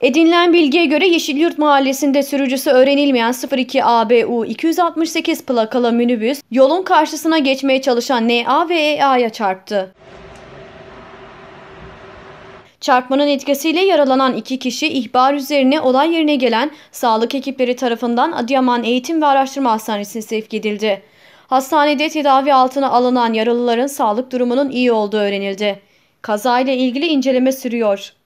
Edinilen bilgiye göre Yeşilyurt Mahallesi'nde sürücüsü öğrenilmeyen 02 ABU 268 plakalı minibüs yolun karşısına geçmeye çalışan NA ve EA'ya çarptı. Çarpmanın etkisiyle yaralanan iki kişi ihbar üzerine olay yerine gelen sağlık ekipleri tarafından Adıyaman Eğitim ve Araştırma Hastanesi'ne sevk edildi. Hastanede tedavi altına alınan yaralıların sağlık durumunun iyi olduğu öğrenildi. Kazayla ilgili inceleme sürüyor.